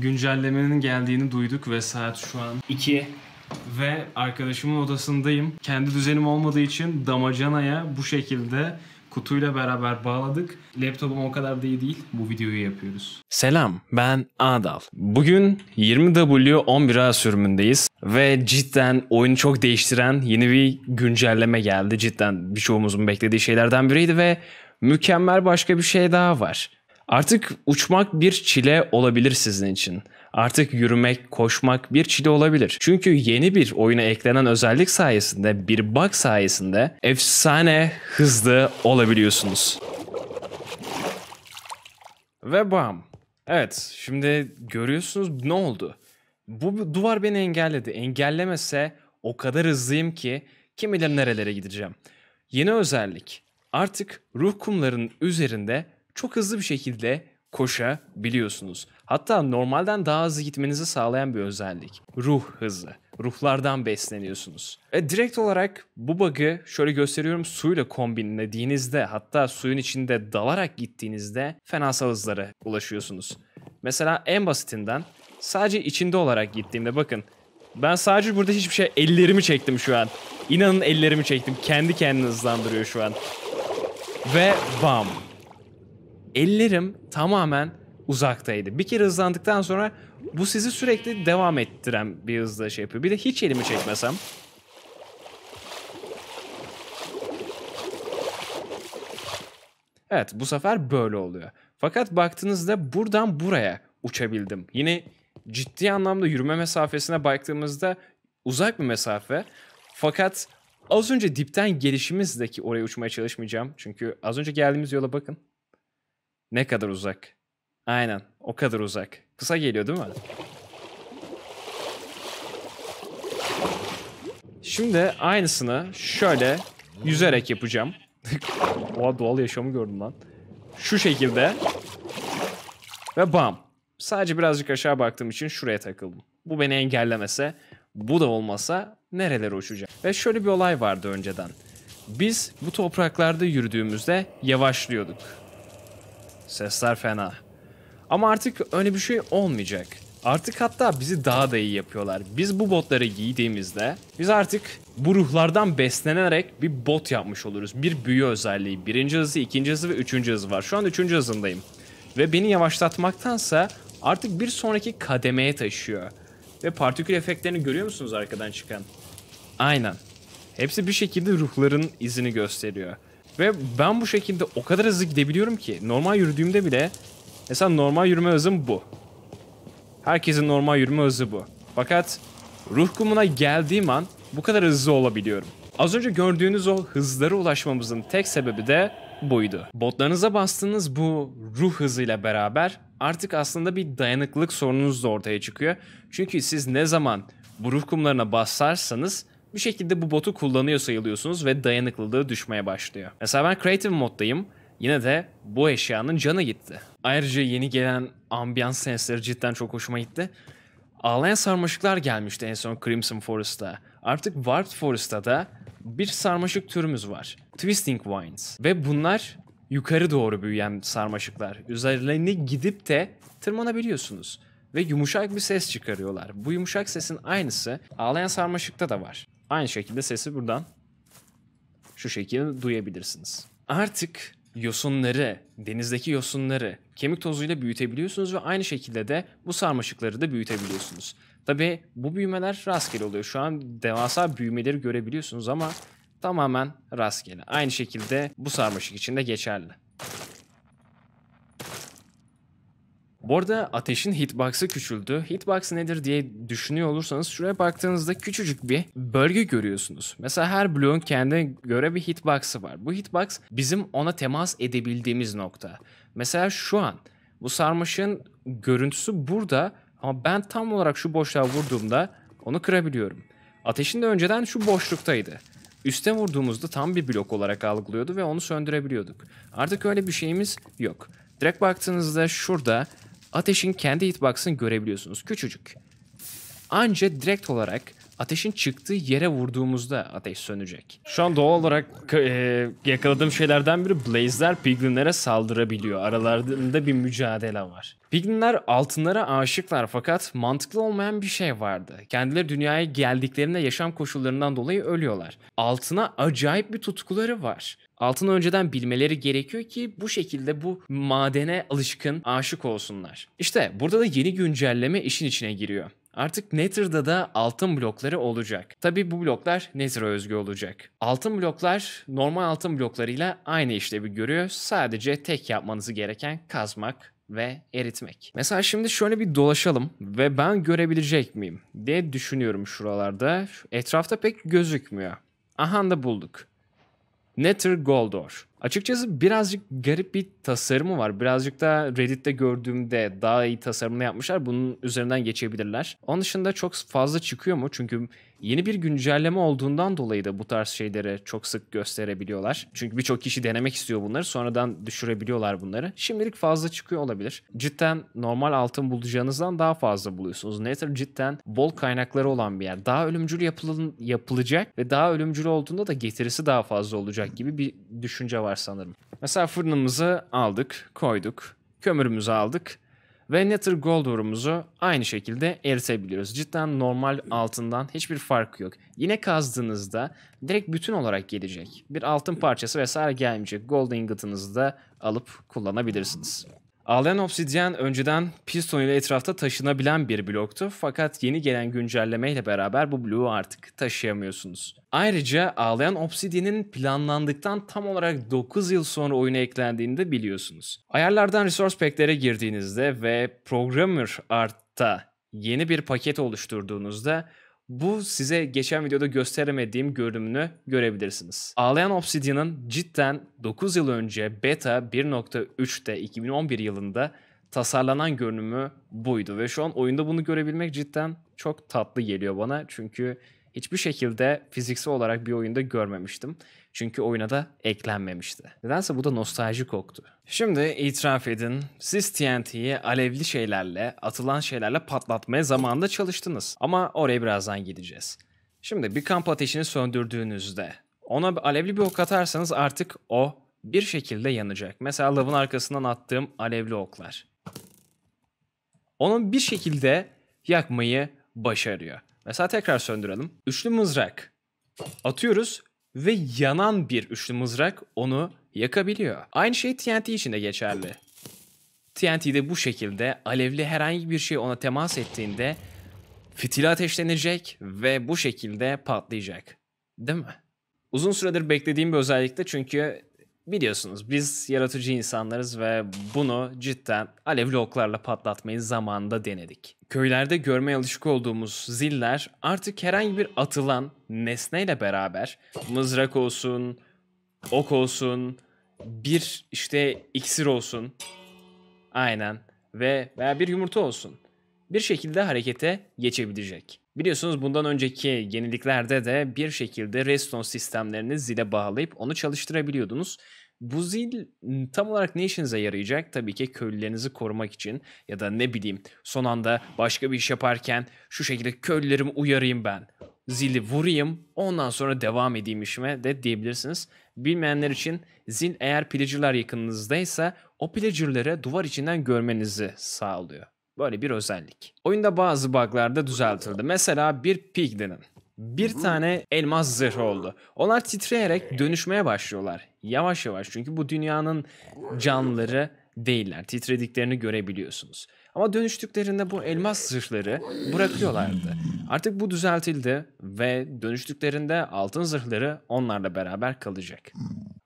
güncellemenin geldiğini duyduk ve saat şu an 2 ve arkadaşımın odasındayım. Kendi düzenim olmadığı için damacanaya bu şekilde kutuyla beraber bağladık. Laptopum o kadar da iyi değil. Bu videoyu yapıyoruz. Selam ben Adal. Bugün 20W11A sürümündeyiz ve cidden oyunu çok değiştiren yeni bir güncelleme geldi. Cidden birçoğumuzun beklediği şeylerden biriydi ve mükemmel başka bir şey daha var. Artık uçmak bir çile olabilir sizin için. Artık yürümek, koşmak bir çile olabilir. Çünkü yeni bir oyuna eklenen özellik sayesinde, bir bug sayesinde efsane hızlı olabiliyorsunuz. Ve bam. Evet, şimdi görüyorsunuz ne oldu? Bu duvar beni engelledi. Engellemese o kadar hızlıyım ki kim bilir nerelere gideceğim. Yeni özellik. Artık ruh kumlarının üzerinde çok hızlı bir şekilde koşabiliyorsunuz. Hatta normalden daha hızlı gitmenizi sağlayan bir özellik. Ruh hızı. Ruhlardan besleniyorsunuz. E, direkt olarak bu bug'ı şöyle gösteriyorum suyla kombinlediğinizde hatta suyun içinde dalarak gittiğinizde fenasal hızlara ulaşıyorsunuz. Mesela en basitinden sadece içinde olarak gittiğimde bakın ben sadece burada hiçbir şey ellerimi çektim şu an. İnanın ellerimi çektim. Kendi kendini hızlandırıyor şu an. Ve bam ellerim tamamen uzaktaydı. Bir kere hızlandıktan sonra bu sizi sürekli devam ettiren bir hızla şey yapıyor. Bir de hiç elimi çekmesem. Evet bu sefer böyle oluyor. Fakat baktığınızda buradan buraya uçabildim. Yine ciddi anlamda yürüme mesafesine baktığımızda uzak bir mesafe. Fakat az önce dipten gelişimizdeki oraya uçmaya çalışmayacağım. Çünkü az önce geldiğimiz yola bakın. Ne kadar uzak. Aynen o kadar uzak. Kısa geliyor değil mi? Şimdi aynısını şöyle yüzerek yapacağım. Oha doğal yaşamı gördüm lan. Şu şekilde. Ve bam. Sadece birazcık aşağı baktığım için şuraya takıldım. Bu beni engellemese, bu da olmasa nerelere uçacağım? Ve şöyle bir olay vardı önceden. Biz bu topraklarda yürüdüğümüzde yavaşlıyorduk. Sesler fena. Ama artık öyle bir şey olmayacak. Artık hatta bizi daha da iyi yapıyorlar. Biz bu botları giydiğimizde biz artık bu ruhlardan beslenerek bir bot yapmış oluruz. Bir büyü özelliği. Birinci hızı, ikinci hızı ve üçüncü hızı var. Şu an üçüncü hızındayım. Ve beni yavaşlatmaktansa artık bir sonraki kademeye taşıyor. Ve partikül efektlerini görüyor musunuz arkadan çıkan? Aynen. Hepsi bir şekilde ruhların izini gösteriyor. Ve ben bu şekilde o kadar hızlı gidebiliyorum ki normal yürüdüğümde bile mesela normal yürüme hızım bu. Herkesin normal yürüme hızı bu. Fakat ruh kumuna geldiğim an bu kadar hızlı olabiliyorum. Az önce gördüğünüz o hızlara ulaşmamızın tek sebebi de buydu. Botlarınıza bastığınız bu ruh hızıyla beraber artık aslında bir dayanıklılık sorununuz da ortaya çıkıyor. Çünkü siz ne zaman bu ruh kumlarına basarsanız bu şekilde bu botu kullanıyor sayılıyorsunuz ve dayanıklılığı düşmeye başlıyor. Mesela ben creative moddayım. Yine de bu eşyanın canı gitti. Ayrıca yeni gelen ambiyans sensleri cidden çok hoşuma gitti. Ağlayan sarmaşıklar gelmişti en son Crimson Forest'ta. Artık Warped Forest'ta da bir sarmaşık türümüz var. Twisting Vines. Ve bunlar yukarı doğru büyüyen sarmaşıklar. Üzerlerine gidip de tırmanabiliyorsunuz. Ve yumuşak bir ses çıkarıyorlar. Bu yumuşak sesin aynısı ağlayan sarmaşıkta da var. Aynı şekilde sesi buradan şu şekilde duyabilirsiniz. Artık yosunları, denizdeki yosunları kemik tozuyla büyütebiliyorsunuz ve aynı şekilde de bu sarmaşıkları da büyütebiliyorsunuz. Tabi bu büyümeler rastgele oluyor. Şu an devasa büyümeleri görebiliyorsunuz ama tamamen rastgele. Aynı şekilde bu sarmaşık için de geçerli. Bu arada Ateş'in hitbox'ı küçüldü. Hitbox nedir diye düşünüyor olursanız şuraya baktığınızda küçücük bir bölge görüyorsunuz. Mesela her bloğun kendine göre bir hitbox'ı var. Bu hitbox bizim ona temas edebildiğimiz nokta. Mesela şu an bu sarmaşığın görüntüsü burada ama ben tam olarak şu boşluğa vurduğumda onu kırabiliyorum. Ateşin de önceden şu boşluktaydı. Üste vurduğumuzda tam bir blok olarak algılıyordu ve onu söndürebiliyorduk. Artık öyle bir şeyimiz yok. Direkt baktığınızda şurada ateşin kendi hitbox'ını görebiliyorsunuz. Küçücük. Anca direkt olarak ateşin çıktığı yere vurduğumuzda ateş sönecek. Şu an doğal olarak e, yakaladığım şeylerden biri Blaze'ler Piglin'lere saldırabiliyor. Aralarında bir mücadele var. Piglin'ler altınlara aşıklar fakat mantıklı olmayan bir şey vardı. Kendileri dünyaya geldiklerinde yaşam koşullarından dolayı ölüyorlar. Altına acayip bir tutkuları var. Altını önceden bilmeleri gerekiyor ki bu şekilde bu madene alışkın, aşık olsunlar. İşte burada da yeni güncelleme işin içine giriyor. Artık Nether'da da altın blokları olacak. Tabi bu bloklar Nether'a özgü olacak. Altın bloklar normal altın bloklarıyla aynı işlevi görüyor. Sadece tek yapmanızı gereken kazmak ve eritmek. Mesela şimdi şöyle bir dolaşalım ve ben görebilecek miyim diye düşünüyorum şuralarda. Etrafta pek gözükmüyor. Aha da bulduk. Nether Goldor. Açıkçası birazcık garip bir tasarımı var. Birazcık da Reddit'te gördüğümde daha iyi tasarımını yapmışlar. Bunun üzerinden geçebilirler. Onun dışında çok fazla çıkıyor mu? Çünkü yeni bir güncelleme olduğundan dolayı da bu tarz şeyleri çok sık gösterebiliyorlar. Çünkü birçok kişi denemek istiyor bunları. Sonradan düşürebiliyorlar bunları. Şimdilik fazla çıkıyor olabilir. Cidden normal altın bulacağınızdan daha fazla buluyorsunuz. Nether cidden bol kaynakları olan bir yer. Daha ölümcül yapılın, yapılacak ve daha ölümcül olduğunda da getirisi daha fazla olacak gibi bir düşünce var var sanırım. Mesela fırınımızı aldık, koyduk. Kömürümüzü aldık. Ve Nether Goldor'umuzu aynı şekilde eritebiliyoruz. Cidden normal altından hiçbir fark yok. Yine kazdığınızda direkt bütün olarak gelecek. Bir altın parçası vesaire gelmeyecek. Gold ingot'ınızı da alıp kullanabilirsiniz. Ağlayan Obsidian önceden piston ile etrafta taşınabilen bir bloktu fakat yeni gelen güncelleme ile beraber bu bloğu artık taşıyamıyorsunuz. Ayrıca Ağlayan Obsidian'in planlandıktan tam olarak 9 yıl sonra oyuna eklendiğini de biliyorsunuz. Ayarlardan Resource Pack'lere girdiğinizde ve Programmer Art'ta yeni bir paket oluşturduğunuzda bu size geçen videoda gösteremediğim görünümünü görebilirsiniz. Ağlayan Obsidian'ın cidden 9 yıl önce beta 1.3'te 2011 yılında tasarlanan görünümü buydu ve şu an oyunda bunu görebilmek cidden çok tatlı geliyor bana. Çünkü hiçbir şekilde fiziksel olarak bir oyunda görmemiştim. Çünkü oyuna da eklenmemişti. Nedense bu da nostalji koktu. Şimdi itiraf edin. Siz TNT'yi alevli şeylerle, atılan şeylerle patlatmaya zamanında çalıştınız. Ama oraya birazdan gideceğiz. Şimdi bir kamp ateşini söndürdüğünüzde ona alevli bir ok atarsanız artık o bir şekilde yanacak. Mesela lavın arkasından attığım alevli oklar. Onun bir şekilde yakmayı başarıyor. Mesela tekrar söndürelim. Üçlü mızrak atıyoruz ve yanan bir üçlü mızrak onu yakabiliyor. Aynı şey TNT için de geçerli. TNT'de bu şekilde alevli herhangi bir şey ona temas ettiğinde fitili ateşlenecek ve bu şekilde patlayacak. Değil mi? Uzun süredir beklediğim bir özellikle çünkü biliyorsunuz biz yaratıcı insanlarız ve bunu cidden alev oklarla patlatmayı zamanında denedik. Köylerde görmeye alışık olduğumuz ziller artık herhangi bir atılan nesneyle beraber mızrak olsun, ok olsun, bir işte iksir olsun. Aynen ve veya bir yumurta olsun bir şekilde harekete geçebilecek. Biliyorsunuz bundan önceki yeniliklerde de bir şekilde redstone sistemlerini zile bağlayıp onu çalıştırabiliyordunuz. Bu zil ıı, tam olarak ne işinize yarayacak? Tabii ki köylülerinizi korumak için ya da ne bileyim son anda başka bir iş yaparken şu şekilde köylülerimi uyarayım ben. Zili vurayım ondan sonra devam edeyim işime de diyebilirsiniz. Bilmeyenler için zil eğer pillager'lar yakınınızdaysa o pillager'ları duvar içinden görmenizi sağlıyor. Böyle bir özellik. Oyunda bazı bug'lar düzeltildi. Mesela bir pigdinin bir tane elmas zırhı oldu. Onlar titreyerek dönüşmeye başlıyorlar. Yavaş yavaş çünkü bu dünyanın canlıları değiller. Titrediklerini görebiliyorsunuz. Ama dönüştüklerinde bu elmas zırhları bırakıyorlardı. Artık bu düzeltildi ve dönüştüklerinde altın zırhları onlarla beraber kalacak.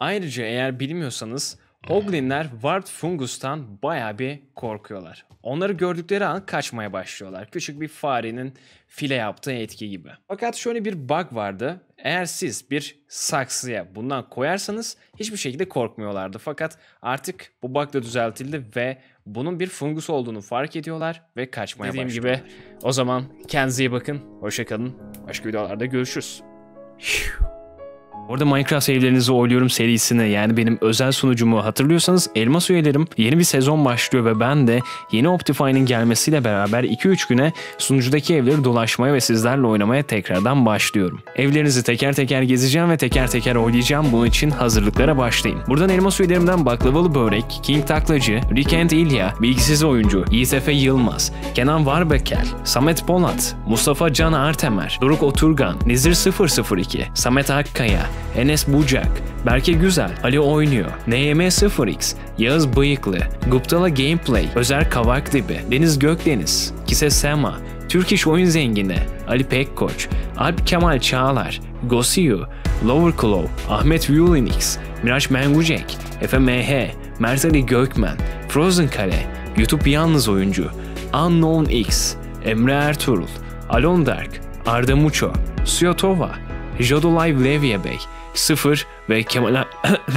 Ayrıca eğer bilmiyorsanız Oglinler Wart Fungus'tan baya bir korkuyorlar. Onları gördükleri an kaçmaya başlıyorlar. Küçük bir farenin file yaptığı etki gibi. Fakat şöyle bir bug vardı. Eğer siz bir saksıya bundan koyarsanız hiçbir şekilde korkmuyorlardı. Fakat artık bu bug da düzeltildi ve bunun bir fungus olduğunu fark ediyorlar ve kaçmaya Dediğim başlıyorlar. Dediğim gibi o zaman kendinize iyi bakın. Hoşçakalın. Başka videolarda görüşürüz. Phew. Orada Minecraft evlerinizi oyluyorum serisini yani benim özel sunucumu hatırlıyorsanız elmas üyelerim yeni bir sezon başlıyor ve ben de yeni Optifine'in gelmesiyle beraber 2-3 güne sunucudaki evleri dolaşmaya ve sizlerle oynamaya tekrardan başlıyorum. Evlerinizi teker teker gezeceğim ve teker teker oynayacağım bunun için hazırlıklara başlayın. Buradan elmas üyelerimden Baklavalı Börek, King Taklacı, Rikent Ilya, Bilgisiz Oyuncu, İSF Yılmaz, Kenan Varbekel, Samet Polat, Mustafa Can Artemer, Doruk Oturgan, Nizir 002, Samet Akkaya, Enes Bucak, Berke Güzel, Ali Oynuyor, NM0X, Yağız Bıyıklı, Guptala Gameplay, Özer Kavakdibi, Deniz Gökdeniz, Kise Sema, Türk İş Oyun Zengini, Ali Pekkoç, Alp Kemal Çağlar, Gosiyu, Lower Claw, Ahmet Vulinix, Miraç Mengucek, FMH, Mert Ali Gökmen, Frozen Kale, YouTube Yalnız Oyuncu, Unknown X, Emre Ertuğrul, Alon Dark, Arda Muço, Suyatova, Jodulay Levye Bey 0 ve Kemal,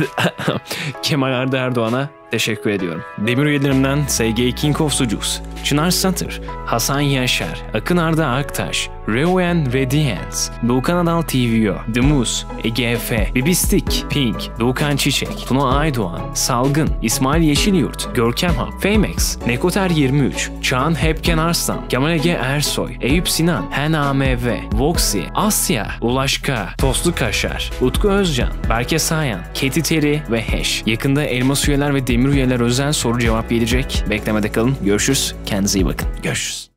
Kemal Arda Erdoğan'a Teşekkür ediyorum. Demir üyelerimden SG Kinkof Sucuz, Çınar Satır, Hasan Yaşar, Akın Arda Aktaş, Reuven Rediens, Doğukan Adal TVO, Demus, EGF, Bibistik, Pink, Doğukan Çiçek, Tuna Aydoğan, Salgın, İsmail Yeşilyurt, Görkem Hap, Femex, Nekoter 23, Çağan Hepken Arslan, Kemal Ege Ersoy, Eyüp Sinan, Hen AMV, Voxy, Asya, Ulaşka, Toslu Kaşar, Utku Özcan, Berke Sayan, Keti Teri ve Heş. Yakında elmas üyeler ve demir Memur üyeler özel soru cevap gelecek. Beklemede kalın. Görüşürüz. Kendinize iyi bakın. Görüşürüz.